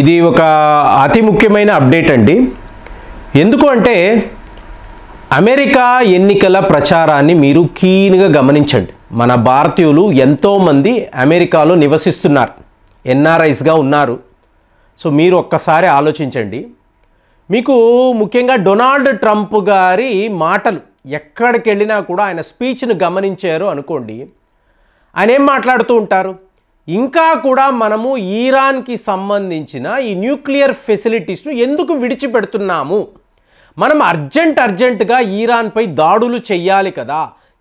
ఇది ఒక అతి ముఖ్యమైన అప్డేట్ అండి ఎందుకు అంటే అమెరికా ఎన్నికల ప్రచారాన్ని మీరు కీన్గా గమనించండి మన భారతీయులు ఎంతోమంది అమెరికాలో నివసిస్తున్నారు ఎన్ఆర్ఐస్గా ఉన్నారు సో మీరు ఒక్కసారి ఆలోచించండి మీకు ముఖ్యంగా డొనాల్డ్ ట్రంప్ గారి మాటలు ఎక్కడికి వెళ్ళినా కూడా ఆయన స్పీచ్ను గమనించారు అనుకోండి ఆయన ఏం మాట్లాడుతూ ఉంటారు ఇంకా కూడా మనము ఈరాన్కి సంబంధించిన ఈ న్యూక్లియర్ ఫెసిలిటీస్ను ఎందుకు విడిచిపెడుతున్నాము మనం అర్జెంట్ అర్జెంటుగా ఈరాన్పై దాడులు చెయ్యాలి కదా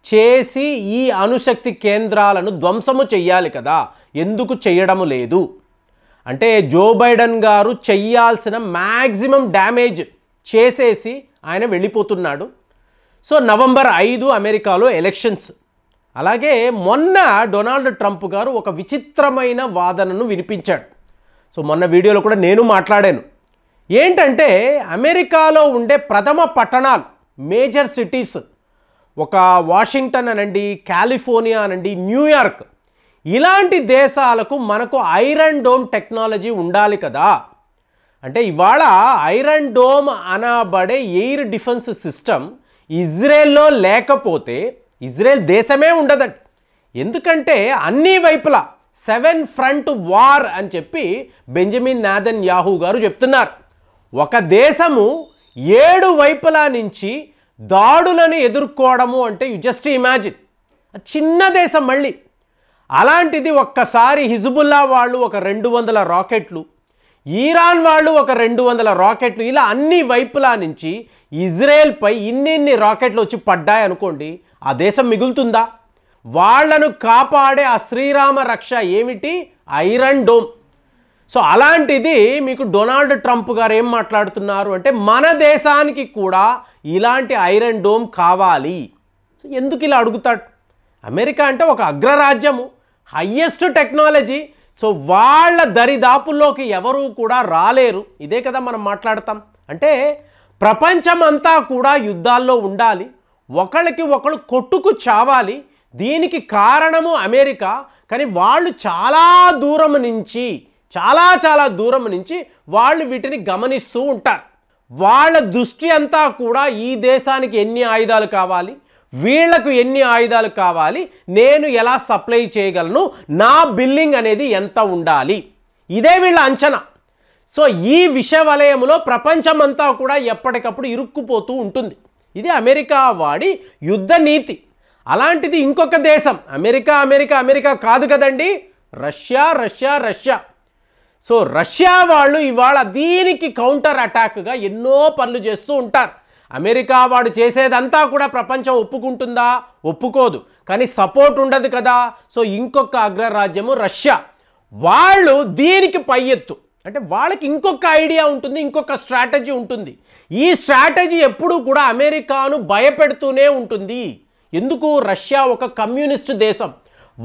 చేసి ఈ అణుశక్తి కేంద్రాలను ధ్వంసము చెయ్యాలి కదా ఎందుకు చేయడము లేదు అంటే జో బైడెన్ గారు చెయ్యాల్సిన మ్యాక్సిమం డ్యామేజ్ చేసేసి ఆయన వెళ్ళిపోతున్నాడు సో నవంబర్ ఐదు అమెరికాలో ఎలక్షన్స్ అలాగే మొన్న డొనాల్డ్ ట్రంప్ గారు ఒక విచిత్రమైన వాదనను వినిపించాడు సో మొన్న వీడియోలో కూడా నేను మాట్లాడాను ఏంటంటే అమెరికాలో ఉండే ప్రథమ పట్టణాలు మేజర్ సిటీస్ ఒక వాషింగ్టన్ అనండి కాలిఫోర్నియా అనండి న్యూయార్క్ ఇలాంటి దేశాలకు మనకు ఐరన్ డోమ్ టెక్నాలజీ ఉండాలి కదా అంటే ఇవాళ ఐరన్ డోమ్ అనబడే ఎయిర్ డిఫెన్స్ సిస్టమ్ ఇజ్రాయెల్లో లేకపోతే ఇజ్రాయెల్ దేశమే ఉండదండి ఎందుకంటే అన్ని వైపులా సెవెన్ ఫ్రంట్ వార్ అని చెప్పి బెంజమిన్ నాదన్ యాహూ గారు చెప్తున్నారు ఒక దేశము ఏడు వైపులా నుంచి దాడులను ఎదుర్కోవడము అంటే యు జస్ట్ ఇమాజిన్ చిన్న దేశం మళ్ళీ అలాంటిది ఒక్కసారి హిజుబుల్లా వాళ్ళు ఒక రెండు వందల రాకెట్లు ఈరాన్ వాళ్ళు ఒక రెండు వందల రాకెట్లు ఇలా అన్ని వైపులా నుంచి ఇజ్రాయెల్పై ఇన్నిన్ని రాకెట్లు వచ్చి పడ్డాయి అనుకోండి ఆ దేశం మిగులుతుందా వాళ్లను కాపాడే ఆ శ్రీరామ రక్ష ఏమిటి ఐరన్ డోమ్ సో అలాంటిది మీకు డొనాల్డ్ ట్రంప్ గారు ఏం మాట్లాడుతున్నారు అంటే మన దేశానికి కూడా ఇలాంటి ఐరన్ డోమ్ కావాలి సో ఎందుకు ఇలా అడుగుతాడు అమెరికా అంటే ఒక అగ్రరాజ్యము హయ్యెస్ట్ టెక్నాలజీ సో వాళ్ళ దరిదాపుల్లోకి ఎవరూ కూడా రాలేరు ఇదే కదా మనం మాట్లాడతాం అంటే ప్రపంచమంతా కూడా యుద్ధాల్లో ఉండాలి ఒకళ్ళకి ఒకళ్ళు కొట్టుకు చావాలి దీనికి కారణము అమెరికా కానీ వాళ్ళు చాలా దూరం నుంచి చాలా చాలా దూరం నుంచి వాళ్ళు వీటిని గమనిస్తూ ఉంటారు వాళ్ళ దృష్టి అంతా కూడా ఈ దేశానికి ఎన్ని ఆయుధాలు కావాలి వీళ్లకు ఎన్ని ఆయుధాలు కావాలి నేను ఎలా సప్లై చేయగలను నా బిల్లింగ్ అనేది ఎంత ఉండాలి ఇదే వీళ్ళ అంచనా సో ఈ విషయ వలయంలో ప్రపంచమంతా కూడా ఎప్పటికప్పుడు ఇరుక్కుపోతూ ఉంటుంది ఇది అమెరికా వాడి యుద్ధ నీతి అలాంటిది ఇంకొక దేశం అమెరికా అమెరికా అమెరికా కాదు కదండి Russia Russia Russia so Russia వాళ్ళు ఇవాళ దీనికి కౌంటర్ అటాక్గా ఎన్నో పనులు చేస్తూ ఉంటారు అమెరికా వాడు చేసేదంతా కూడా ప్రపంచం ఒప్పుకుంటుందా ఒప్పుకోదు కానీ సపోర్ట్ ఉండదు కదా సో ఇంకొక అగ్రరాజ్యము రష్యా వాళ్ళు దీనికి పై ఎత్తు అంటే వాళ్ళకి ఇంకొక ఐడియా ఉంటుంది ఇంకొక స్ట్రాటజీ ఉంటుంది ఈ స్ట్రాటజీ ఎప్పుడూ కూడా అమెరికాను భయపెడుతూనే ఉంటుంది ఎందుకు రష్యా ఒక కమ్యూనిస్ట్ దేశం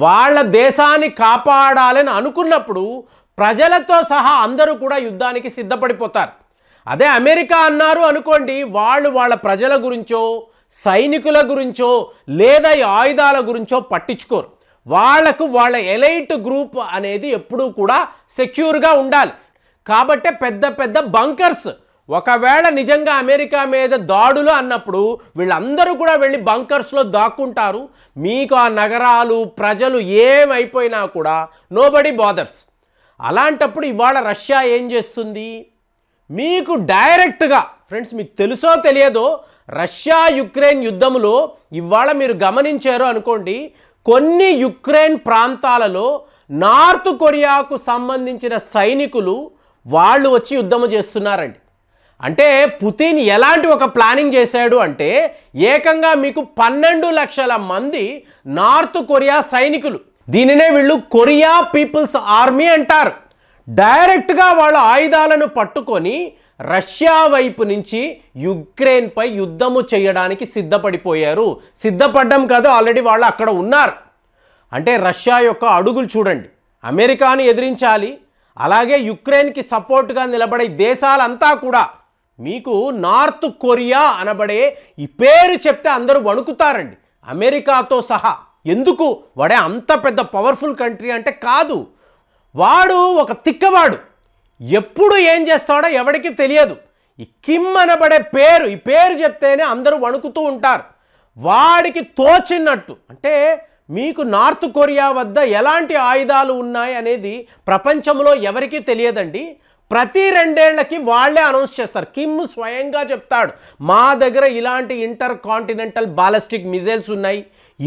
వాళ్ళ దేశాన్ని కాపాడాలని అనుకున్నప్పుడు ప్రజలతో సహా అందరూ కూడా యుద్ధానికి సిద్ధపడిపోతారు అదే అమెరికా అన్నారు అనుకోండి వాళ్ళు వాళ్ళ ప్రజల గురించో సైనికుల గురించో లేదా ఆయుధాల గురించో పట్టించుకోరు వాళ్లకు వాళ్ళ ఎలైట్ గ్రూప్ అనేది ఎప్పుడూ కూడా సెక్యూర్గా ఉండాలి కాబట్టే పెద్ద పెద్ద బంకర్స్ ఒకవేళ నిజంగా అమెరికా మీద దాడులు అన్నప్పుడు వీళ్ళందరూ కూడా వెళ్ళి బంకర్స్లో దాక్కుంటారు మీకు ఆ నగరాలు ప్రజలు ఏమైపోయినా కూడా నోబడి బాదర్స్ అలాంటప్పుడు ఇవాళ రష్యా ఏం చేస్తుంది మీకు డైరెక్ట్గా ఫ్రెండ్స్ మీకు తెలుసో తెలియదో రష్యా యుక్రెయిన్ యుద్ధంలో ఇవాళ మీరు గమనించారు అనుకోండి కొన్ని యుక్రెయిన్ ప్రాంతాలలో నార్త్ కొరియాకు సంబంధించిన సైనికులు వాళ్ళు వచ్చి యుద్ధము చేస్తున్నారండి అంటే పుతిన్ ఎలాంటి ఒక ప్లానింగ్ చేశాడు అంటే ఏకంగా మీకు పన్నెండు లక్షల మంది నార్త్ కొరియా సైనికులు దీనినే వీళ్ళు కొరియా పీపుల్స్ ఆర్మీ అంటారు డైరెక్ట్గా వాళ్ళ ఆయుధాలను పట్టుకొని రష్యా వైపు నుంచి యుక్రెయిన్పై యుద్ధము చేయడానికి సిద్ధపడిపోయారు సిద్ధపడ్డం కాదు ఆల్రెడీ వాళ్ళు అక్కడ ఉన్నారు అంటే రష్యా యొక్క అడుగులు చూడండి అమెరికాను ఎదిరించాలి అలాగే యుక్రెయిన్కి సపోర్ట్గా నిలబడే దేశాలంతా కూడా మీకు నార్త్ కొరియా అనబడే ఈ పేరు చెప్తే అందరూ వణుకుతారండి అమెరికాతో సహా ఎందుకు వాడే అంత పెద్ద పవర్ఫుల్ కంట్రీ అంటే కాదు వాడు ఒక తిక్కవాడు ఎప్పుడు ఏం చేస్తాడో ఎవడికి తెలియదు ఈ కిమ్ అనబడే పేరు ఈ పేరు చెప్తేనే అందరూ వణుకుతూ ఉంటారు వాడికి తోచినట్టు అంటే మీకు నార్త్ కొరియా వద్ద ఎలాంటి ఆయుధాలు ఉన్నాయి అనేది ప్రపంచంలో ఎవరికీ తెలియదండి ప్రతి రెండేళ్లకి వాళ్లే అనౌన్స్ చేస్తారు కిమ్ స్వయంగా చెప్తాడు మా దగ్గర ఇలాంటి ఇంటర్ కాంటినెంటల్ బాలిస్టిక్ మిజైల్స్ ఉన్నాయి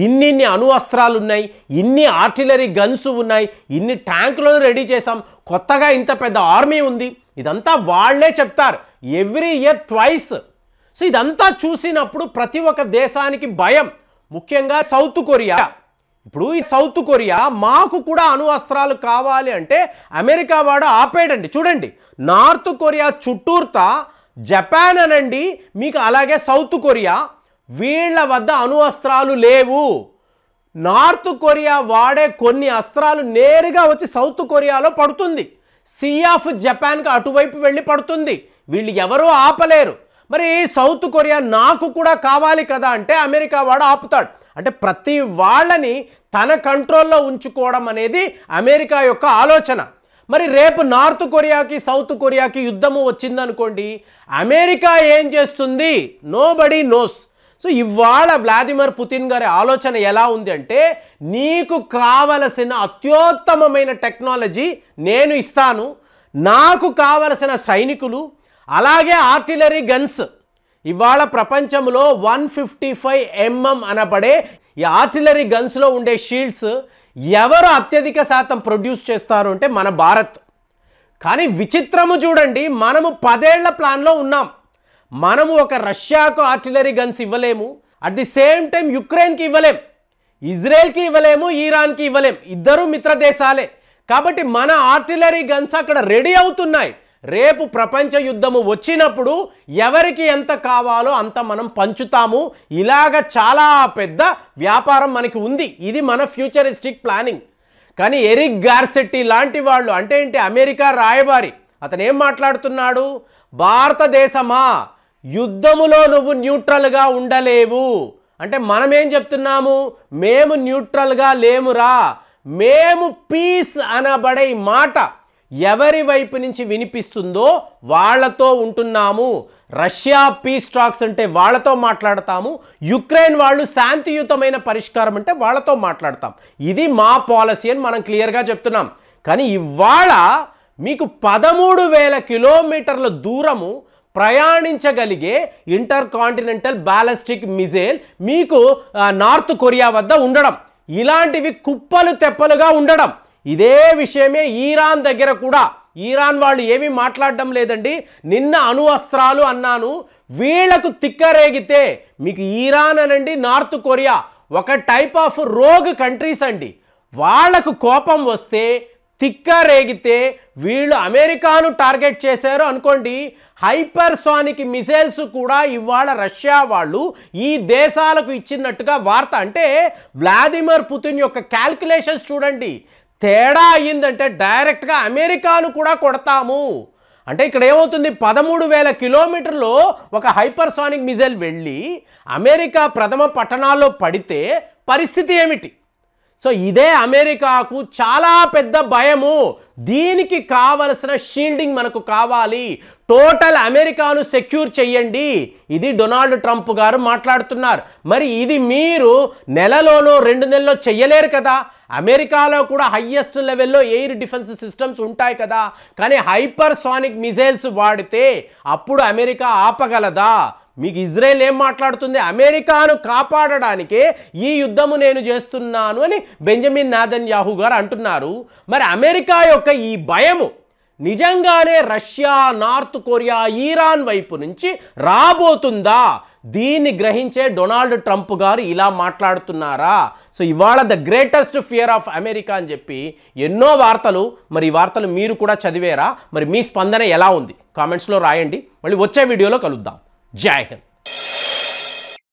ఇన్నిన్ని అస్త్రాలు ఉన్నాయి ఇన్ని ఆర్టిలరీ గన్స్ ఉన్నాయి ఇన్ని ట్యాంకులను రెడీ చేశాం కొత్తగా ఇంత పెద్ద ఆర్మీ ఉంది ఇదంతా వాళ్లే చెప్తారు ఎవ్రీ ఇయర్ ట్వైస్ సో ఇదంతా చూసినప్పుడు ప్రతి ఒక్క దేశానికి భయం ముఖ్యంగా సౌత్ కొరియా ఇప్పుడు ఈ సౌత్ కొరియా మాకు కూడా అస్త్రాలు కావాలి అంటే అమెరికా వాడు ఆపేయడండి చూడండి నార్త్ కొరియా చుట్టూర్తా జపాన్ అనండి మీకు అలాగే సౌత్ కొరియా వీళ్ళ వద్ద అస్త్రాలు లేవు నార్త్ కొరియా వాడే కొన్ని అస్త్రాలు నేరుగా వచ్చి సౌత్ కొరియాలో పడుతుంది సీ ఆఫ్ జపాన్కి అటువైపు వెళ్ళి పడుతుంది వీళ్ళు ఎవరూ ఆపలేరు మరి సౌత్ కొరియా నాకు కూడా కావాలి కదా అంటే అమెరికా వాడు ఆపుతాడు అంటే ప్రతి వాళ్ళని తన కంట్రోల్లో ఉంచుకోవడం అనేది అమెరికా యొక్క ఆలోచన మరి రేపు నార్త్ కొరియాకి సౌత్ కొరియాకి యుద్ధము వచ్చిందనుకోండి అమెరికా ఏం చేస్తుంది నోబడి నోస్ సో ఇవాళ వ్లాదిమిర్ పుతిన్ గారి ఆలోచన ఎలా ఉంది అంటే నీకు కావలసిన అత్యుత్తమమైన టెక్నాలజీ నేను ఇస్తాను నాకు కావలసిన సైనికులు అలాగే ఆర్టిలరీ గన్స్ ఇవాళ ప్రపంచంలో వన్ ఫిఫ్టీ ఫైవ్ ఎంఎం అనబడే ఈ ఆర్టిలరీ గన్స్లో ఉండే షీల్డ్స్ ఎవరు అత్యధిక శాతం ప్రొడ్యూస్ చేస్తారు అంటే మన భారత్ కానీ విచిత్రము చూడండి మనము పదేళ్ల ప్లాన్లో ఉన్నాం మనము ఒక రష్యాకు ఆర్టిలరీ గన్స్ ఇవ్వలేము అట్ ది సేమ్ టైం యుక్రెయిన్కి ఇవ్వలేం ఇజ్రాయెల్కి ఇవ్వలేము ఈరాన్కి ఇవ్వలేం ఇద్దరు మిత్ర దేశాలే కాబట్టి మన ఆర్టిలరీ గన్స్ అక్కడ రెడీ అవుతున్నాయి రేపు ప్రపంచ యుద్ధము వచ్చినప్పుడు ఎవరికి ఎంత కావాలో అంత మనం పంచుతాము ఇలాగ చాలా పెద్ద వ్యాపారం మనకి ఉంది ఇది మన ఫ్యూచరిస్టిక్ ప్లానింగ్ కానీ ఎరిక్ గార్సెట్టి లాంటి వాళ్ళు అంటే ఏంటి అమెరికా రాయబారి అతను ఏం మాట్లాడుతున్నాడు భారతదేశమా యుద్ధములో నువ్వు న్యూట్రల్గా ఉండలేవు అంటే మనం ఏం చెప్తున్నాము మేము న్యూట్రల్గా లేమురా మేము పీస్ అనబడే మాట ఎవరి వైపు నుంచి వినిపిస్తుందో వాళ్లతో ఉంటున్నాము రష్యా పీస్ టాక్స్ అంటే వాళ్ళతో మాట్లాడతాము యుక్రెయిన్ వాళ్ళు శాంతియుతమైన పరిష్కారం అంటే వాళ్ళతో మాట్లాడతాం ఇది మా పాలసీ అని మనం క్లియర్గా చెప్తున్నాం కానీ ఇవాళ మీకు పదమూడు వేల కిలోమీటర్ల దూరము ప్రయాణించగలిగే ఇంటర్ కాంటినెంటల్ బ్యాలిస్టిక్ మిజైల్ మీకు నార్త్ కొరియా వద్ద ఉండడం ఇలాంటివి కుప్పలు తెప్పలుగా ఉండడం ఇదే విషయమే ఈరాన్ దగ్గర కూడా ఈరాన్ వాళ్ళు ఏమీ మాట్లాడడం లేదండి నిన్న అణువస్త్రాలు అన్నాను వీళ్లకు తిక్కరేగితే మీకు ఈరాన్ అనండి నార్త్ కొరియా ఒక టైప్ ఆఫ్ రోగ్ కంట్రీస్ అండి వాళ్లకు కోపం వస్తే తిక్కరేగితే వీళ్ళు అమెరికాను టార్గెట్ చేశారు అనుకోండి హైపర్సానిక్ మిసైల్స్ కూడా ఇవాళ రష్యా వాళ్ళు ఈ దేశాలకు ఇచ్చినట్టుగా వార్త అంటే వ్లాదిమిర్ పుతిన్ యొక్క క్యాల్కులేషన్స్ చూడండి తేడా అయ్యిందంటే డైరెక్ట్గా అమెరికాను కూడా కొడతాము అంటే ఇక్కడ ఏమవుతుంది పదమూడు వేల కిలోమీటర్లో ఒక హైపర్సానిక్ మిజైల్ వెళ్ళి అమెరికా ప్రథమ పట్టణాల్లో పడితే పరిస్థితి ఏమిటి సో ఇదే అమెరికాకు చాలా పెద్ద భయము దీనికి కావలసిన షీల్డింగ్ మనకు కావాలి టోటల్ అమెరికాను సెక్యూర్ చెయ్యండి ఇది డొనాల్డ్ ట్రంప్ గారు మాట్లాడుతున్నారు మరి ఇది మీరు నెలలోనో రెండు నెలలో చెయ్యలేరు కదా అమెరికాలో కూడా హయ్యెస్ట్ లెవెల్లో ఎయిర్ డిఫెన్స్ సిస్టమ్స్ ఉంటాయి కదా కానీ హైపర్ సానిక్ మిజైల్స్ వాడితే అప్పుడు అమెరికా ఆపగలదా మీకు ఇజ్రాయెల్ ఏం మాట్లాడుతుంది అమెరికాను కాపాడడానికే ఈ యుద్ధము నేను చేస్తున్నాను అని బెంజమిన్ నాదన్ యాహు గారు అంటున్నారు మరి అమెరికా యొక్క ఈ భయము నిజంగానే రష్యా నార్త్ కొరియా ఈరాన్ వైపు నుంచి రాబోతుందా దీన్ని గ్రహించే డొనాల్డ్ ట్రంప్ గారు ఇలా మాట్లాడుతున్నారా సో ఇవాళ the greatest fear of America అని చెప్పి ఎన్నో వార్తలు మరి ఈ వార్తలు మీరు కూడా చదివేరా మరి మీ స్పందన ఎలా ఉంది కామెంట్స్లో రాయండి మళ్ళీ వచ్చే వీడియోలో కలుద్దాం జై హింద్